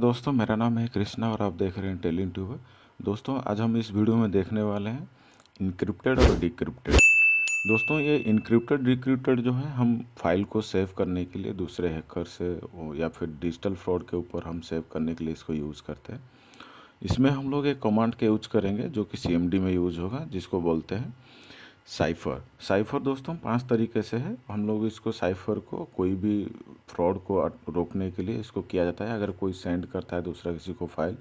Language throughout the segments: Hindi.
दोस्तों मेरा नाम है कृष्णा और आप देख रहे हैं टेली ट्यूब दोस्तों आज हम इस वीडियो में देखने वाले हैं इनक्रिप्टेड और डिक्रिप्टेड दोस्तों ये इनक्रिप्टेड डिक्रिप्टेड जो है हम फाइल को सेव करने के लिए दूसरे हैकर से या फिर डिजिटल फ्रॉड के ऊपर हम सेव करने के लिए इसको यूज़ करते हैं इसमें हम लोग एक कमांड के यूज करेंगे जो कि सी में यूज होगा जिसको बोलते हैं साइफर साइफर दोस्तों पांच तरीके से है हम लोग इसको साइफर को कोई भी फ्रॉड को रोकने के लिए इसको किया जाता है अगर कोई सेंड करता है दूसरा किसी को फाइल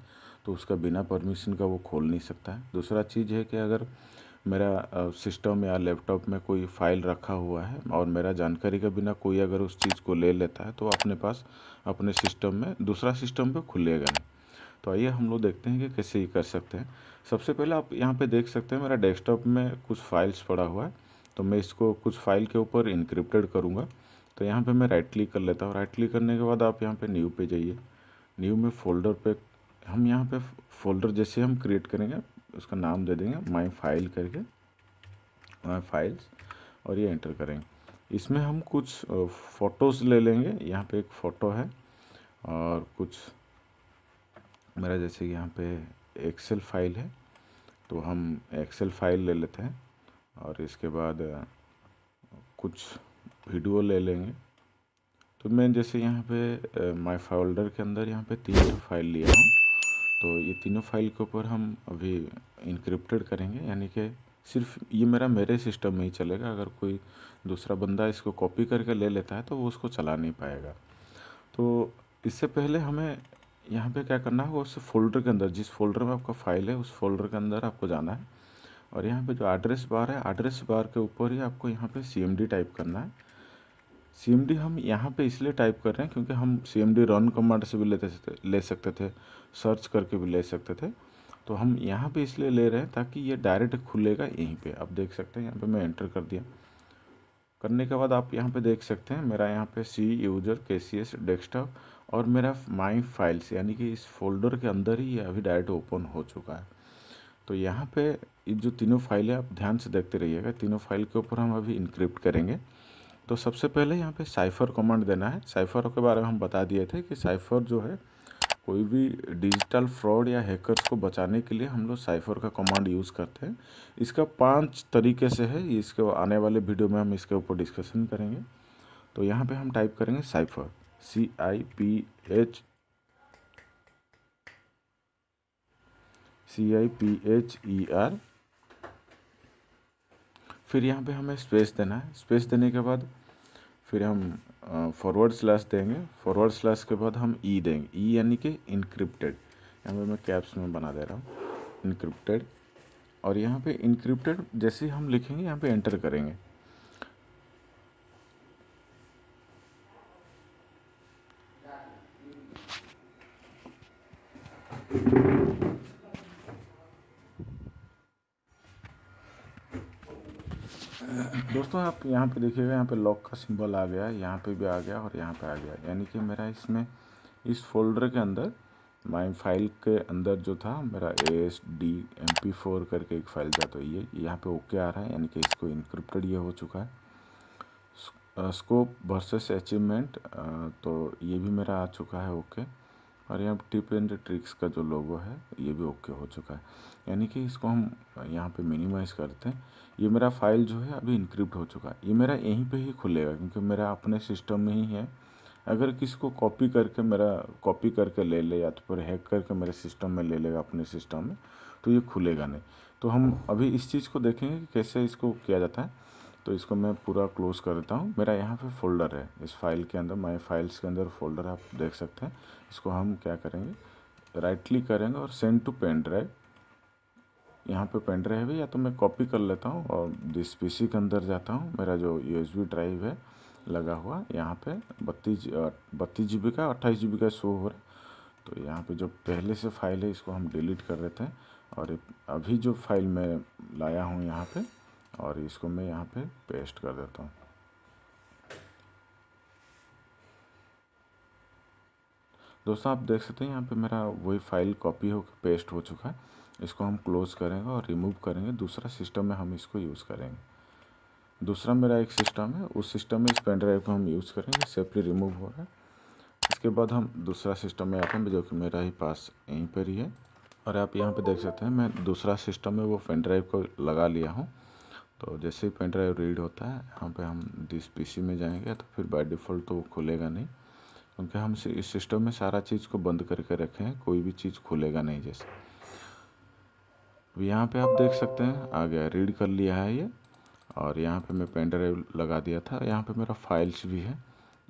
तो उसका बिना परमिशन का वो खोल नहीं सकता है दूसरा चीज़ है कि अगर मेरा सिस्टम या लैपटॉप में कोई फाइल रखा हुआ है और मेरा जानकारी के बिना कोई अगर उस चीज़ को ले लेता है तो अपने पास अपने सिस्टम में दूसरा सिस्टम पर खुलेगा नहीं तो आइए हम लोग देखते हैं कि कैसे ये कर सकते हैं सबसे पहले आप यहाँ पे देख सकते हैं मेरा डेस्कटॉप में कुछ फाइल्स पड़ा हुआ है तो मैं इसको कुछ फाइल के ऊपर इनक्रिप्टेड करूँगा तो यहाँ पे मैं राइट क्लिक कर लेता हूँ राइट क्लिक करने के बाद आप यहाँ पे न्यू पे जाइए न्यू में फोल्डर पे हम यहाँ पे फोल्डर जैसे हम क्रिएट करेंगे उसका नाम दे देंगे माई फाइल करके माई फाइल्स और ये एंटर करेंगे इसमें हम कुछ फ़ोटोज़ ले लेंगे यहाँ पे एक फ़ोटो है और कुछ मेरा जैसे यहाँ पे एक्सेल फाइल है तो हम एक्सेल फाइल ले लेते हैं और इसके बाद कुछ वीडियो ले लेंगे तो मैं जैसे यहाँ पे माय फोल्डर के अंदर यहाँ पे तीन फाइल लिया हूँ तो ये तीनों फाइल के ऊपर हम अभी इनक्रिप्टेड करेंगे यानी कि सिर्फ ये मेरा मेरे सिस्टम में ही चलेगा अगर कोई दूसरा बंदा इसको कॉपी करके ले लेता है तो वो उसको चला नहीं पाएगा तो इससे पहले हमें यहाँ पे क्या करना है उस फोल्डर के अंदर जिस फोल्डर में आपका फाइल है उस फोल्डर के अंदर आपको जाना है और यहाँ पे जो एड्रेस बार है एड्रेस बार के ऊपर ही आपको यहाँ पे सी टाइप करना है सी हम यहाँ पे इसलिए टाइप कर रहे हैं क्योंकि हम सी रन कमांड से भी लेते ले सकते थे सर्च करके भी ले सकते थे तो हम यहाँ पे इसलिए ले रहे हैं ताकि ये डायरेक्ट खुलेगा यहीं पे आप देख सकते हैं यहाँ पे मैं एंटर कर दिया करने के बाद आप यहाँ पे देख सकते हैं मेरा यहाँ पे सी यूजर के सी एस डेस्कटॉप और मेरा माई फाइल्स यानी कि इस फोल्डर के अंदर ही अभी डायरेक्ट ओपन हो चुका है तो यहाँ पे ये जो तीनों फाइल है आप ध्यान से देखते रहिएगा तीनों फाइल के ऊपर हम अभी इंक्रिप्ट करेंगे तो सबसे पहले यहाँ पे साइफर कमांड देना है साइफर के बारे में हम बता दिए थे कि साइफर जो है कोई भी डिजिटल फ्रॉड या हैकर्स को बचाने के लिए हम लोग साइफर का कमांड यूज़ करते हैं इसका पांच तरीके से है इसके आने वाले वीडियो में हम इसके ऊपर डिस्कशन करेंगे तो यहाँ पे हम टाइप करेंगे cipher C I P H C I P H E R फिर यहाँ पे हमें स्पेस देना है स्पेस देने के बाद फिर हम फॉरवर्ड स्लैश देंगे फॉरवर्ड स्लैश के बाद हम ई e देंगे ई e यानी कि इनक्रिप्टेड यहाँ पे मैं कैप्स में बना दे रहा हूँ इनक्रिप्टेड और यहाँ पे इनक्रिप्टेड जैसे हम लिखेंगे यहाँ पे एंटर करेंगे दोस्तों आप यहाँ पे देखिएगा यहाँ पे लॉक का सिंबल आ गया है यहाँ पे भी आ गया और यहाँ पे आ गया यानी कि मेरा इसमें इस फोल्डर के अंदर माई फाइल के अंदर जो था मेरा A S D M P four करके एक फाइल था तो ये यहाँ पे ओके आ रहा है यानी कि इसको इनक्रिप्टेड ये हो चुका है स्कोप वर्सेस अचीवमेंट तो ये भी मेरा आ चुका है ओके और यहाँ टिप एंड ट्रिक्स का जो लोगो है ये भी ओके हो चुका है यानी कि इसको हम यहाँ पे मिनिमाइज़ करते हैं ये मेरा फाइल जो है अभी इंक्रिप्ट हो चुका है ये मेरा यहीं पे ही खुलेगा क्योंकि मेरा अपने सिस्टम में ही है अगर किसी को कॉपी करके मेरा कॉपी करके ले ले या तो फिर हैक करके मेरे सिस्टम में ले लेगा अपने सिस्टम में तो ये खुलेगा नहीं तो हम अभी इस चीज़ को देखेंगे कि कैसे इसको किया जाता है तो इसको मैं पूरा क्लोज़ कर देता हूँ मेरा यहाँ पे फोल्डर है इस फाइल के अंदर माय फाइल्स के अंदर फोल्डर आप देख सकते हैं इसको हम क्या करेंगे राइट क्लिक करेंगे और सेंड टू पेन ड्राइव यहाँ पे पेन ड्राइव है या तो मैं कॉपी कर लेता हूँ और जिस पी के अंदर जाता हूँ मेरा जो यू ड्राइव है लगा हुआ यहाँ पे बत्तीस बत्तीस जी का अट्ठाईस जी का शो हो रहा है तो यहाँ पे जो पहले से फाइल है इसको हम डिलीट कर रहे हैं और अभी जो फाइल मैं लाया हूँ यहाँ पे और इसको मैं यहाँ पे पेस्ट कर देता हूँ दोस्तों आप देख सकते हैं यहाँ पे मेरा वही फाइल कॉपी होकर पेस्ट हो चुका है इसको हम क्लोज़ करेंगे और रिमूव करेंगे दूसरा सिस्टम में हम इसको यूज़ करेंगे दूसरा मेरा एक सिस्टम है उस सिस्टम में इस पेन ड्राइव को हम यूज़ करेंगे सेफली रिमूव हो रहा है इसके बाद हम दूसरा सिस्टम में आते हैं जो कि मेरा ही पास यहीं पर ही है और आप यहाँ पर देख सकते हैं मैं दूसरा सिस्टम में वो पेन ड्राइव को लगा लिया हूँ तो जैसे ही पेन ड्राइव रीड होता है यहाँ पे हम दिस पीसी में जाएंगे तो फिर बाय डिफ़ॉल्ट तो वो खुलेगा नहीं क्योंकि हम इस सिस्टम में सारा चीज़ को बंद करके रखे हैं कोई भी चीज़ खुलेगा नहीं जैसे अब तो यहाँ पे आप देख सकते हैं आ गया रीड कर लिया है ये और यहाँ पे मैं पेन ड्राइव लगा दिया था यहाँ पे मेरा फाइल्स भी है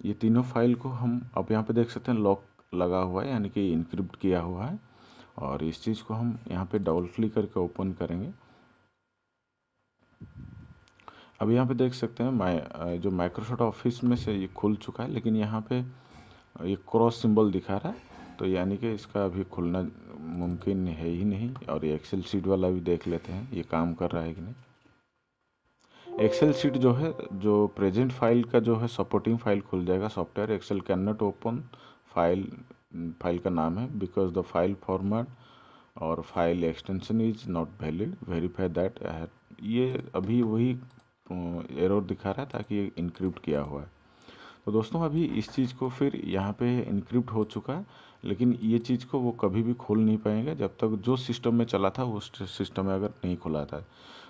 ये तीनों फाइल को हम अब यहाँ पे देख सकते हैं लॉक लगा हुआ है यानी कि इनक्रिप्ट किया हुआ है और इस चीज़ को हम यहाँ पे डबल क्लिक करके ओपन करेंगे अब यहाँ पे देख सकते हैं माई जो माइक्रोसॉफ्ट ऑफिस में से ये खुल चुका है लेकिन यहाँ पे ये क्रॉस सिंबल दिखा रहा है तो यानी कि इसका अभी खुलना मुमकिन है ही नहीं और ये एक्सेल सीट वाला भी देख लेते हैं ये काम कर रहा है कि नहीं एक्सेल सीट जो है जो प्रेजेंट फाइल का जो है सपोर्टिंग फाइल खुल जाएगा software Excel cannot open file file का नाम है बिकॉज द फाइल फॉर्मेट और file extension is not valid verify that ये अभी वही एरर दिखा रहा है ताकि ये इनक्रिप्ट किया हुआ है तो दोस्तों अभी इस चीज़ को फिर यहाँ पे इनक्रिप्ट हो चुका है लेकिन ये चीज़ को वो कभी भी खोल नहीं पाएंगे जब तक जो सिस्टम में चला था वो सिस्टम में अगर नहीं खुला था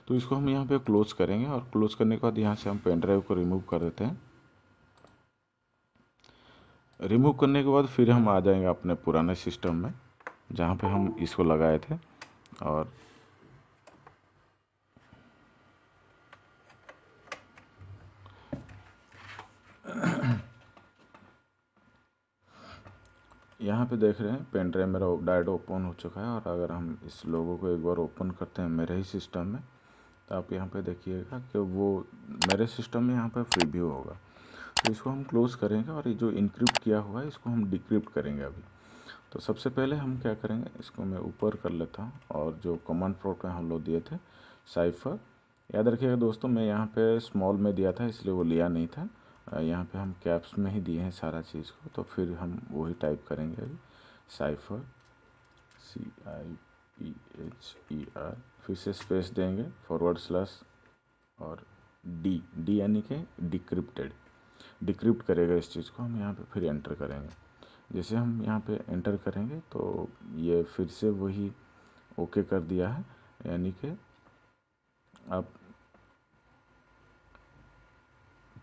तो इसको हम यहाँ पे क्लोज करेंगे और क्लोज करने के बाद यहाँ से हम पेन ड्राइव को रिमूव कर देते हैं रिमूव करने के बाद फिर हम आ जाएंगे अपने पुराने सिस्टम में जहाँ पर हम इसको लगाए थे और यहाँ पे देख रहे हैं पेन ड्राइव मेरा डायरेक्ट ओपन हो चुका है और अगर हम इस लोगो को एक बार ओपन करते हैं मेरे ही सिस्टम में तो आप यहाँ पे देखिएगा कि वो मेरे सिस्टम में यहाँ पर भी होगा तो इसको हम क्लोज़ करेंगे और ये जो इनक्रिप्ट किया हुआ है इसको हम डिक्रिप्ट करेंगे अभी तो सबसे पहले हम क्या करेंगे इसको मैं ऊपर कर लेता हूँ और जो कमांड प्रोट में हम लोग दिए थे साइफर याद रखिएगा दोस्तों मैं यहाँ पे स्मॉल में दिया था इसलिए वो लिया नहीं था यहाँ पे हम कैप्स में ही दिए हैं सारा चीज़ को तो फिर हम वही टाइप करेंगे cipher C I P H E R फिर से स्पेस देंगे फॉरवर्ड स्लस और डी डी यानी कि डिक्रिप्टेड डिक्रिप्ट करेगा इस चीज़ को हम यहाँ पे फिर एंटर करेंगे जैसे हम यहाँ पे एंटर करेंगे तो ये फिर से वही ओके कर दिया है यानी कि आप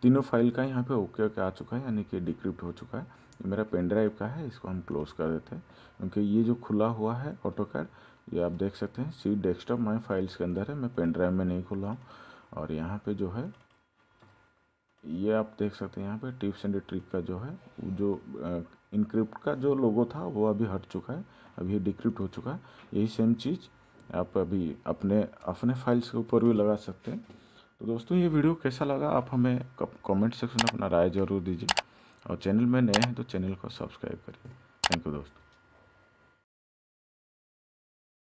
तीनों फाइल का यहाँ पे ओके ओके आ चुका है यानी कि डिक्रिप्ट हो चुका है ये मेरा पेन ड्राइव का है इसको हम क्लोज़ कर देते हैं क्योंकि ये जो खुला हुआ है ऑटो कार्ड ये आप देख सकते हैं सी डेस्कटॉप माई फाइल्स के अंदर है मैं पेन ड्राइव में नहीं खुला हूँ और यहाँ पे जो है ये आप देख सकते हैं यहाँ पे टिप्स एंड ट्रिक का जो है जो इनक्रिप्ट का जो लोगो था वो अभी हट चुका है अभी डिक्रिप्ट हो चुका है यही सेम चीज़ आप अभी अपने अपने फाइल्स के ऊपर भी लगा सकते हैं तो दोस्तों ये वीडियो कैसा लगा आप हमें कमेंट सेक्शन में अपना राय जरूर दीजिए और चैनल में नए हैं तो चैनल को सब्सक्राइब करिए थैंक यू दोस्तों